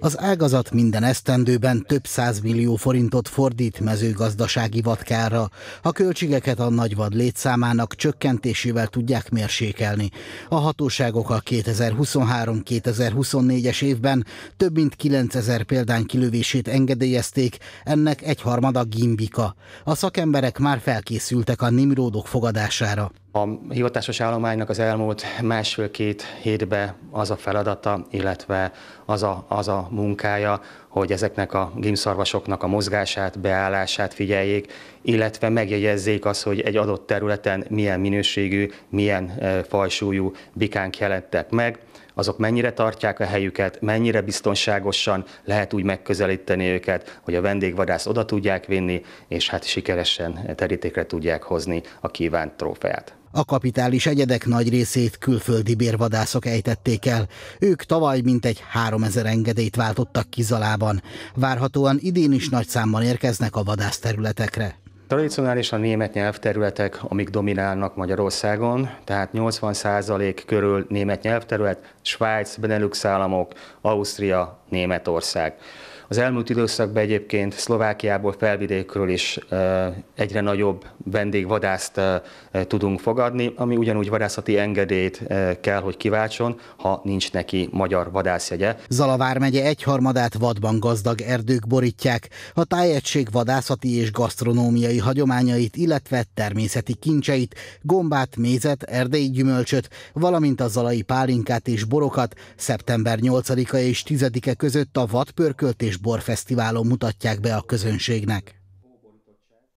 Az ágazat minden esztendőben több millió forintot fordít mezőgazdasági vadkára. A költségeket a nagyvad létszámának csökkentésével tudják mérsékelni. A hatóságok a 2023-2024-es évben több mint 9000 példány kilövését engedélyezték, ennek egyharmada gimbika. A szakemberek már felkészültek a nimródok fogadására. A hivatásos állománynak az elmúlt másfél-két hétben az a feladata, illetve az a, az a munkája, hogy ezeknek a gimszarvasoknak a mozgását, beállását figyeljék, illetve megjegyezzék azt, hogy egy adott területen milyen minőségű, milyen e, fajsúlyú bikánk jelentek meg, azok mennyire tartják a helyüket, mennyire biztonságosan lehet úgy megközelíteni őket, hogy a vendégvadász oda tudják vinni, és hát sikeresen terítékre tudják hozni a kívánt trófeát. A kapitális egyedek nagy részét külföldi bérvadászok ejtették el. Ők tavaly mintegy 3000 engedélyt váltottak kizalában. Várhatóan idén is nagy számban érkeznek a vadászterületekre. Tradicionálisan német nyelvterületek, amik dominálnak Magyarországon, tehát 80% körül német nyelvterület, Svájc, Benelux államok, Ausztria, Németország. Az elmúlt időszakban egyébként Szlovákiából, felvidékről is egyre nagyobb vendégvadászt tudunk fogadni, ami ugyanúgy vadászati engedélyt kell, hogy kiváltson, ha nincs neki magyar vadászjegye. Zalavár megye egyharmadát vadban gazdag erdők borítják. A tájegység vadászati és gasztronómiai hagyományait, illetve természeti kincseit, gombát, mézet, erdei gyümölcsöt, valamint a zalai pálinkát és borokat szeptember 8-a és 10-e között a Vadpörkölt és Borfesztiválon mutatják be a közönségnek.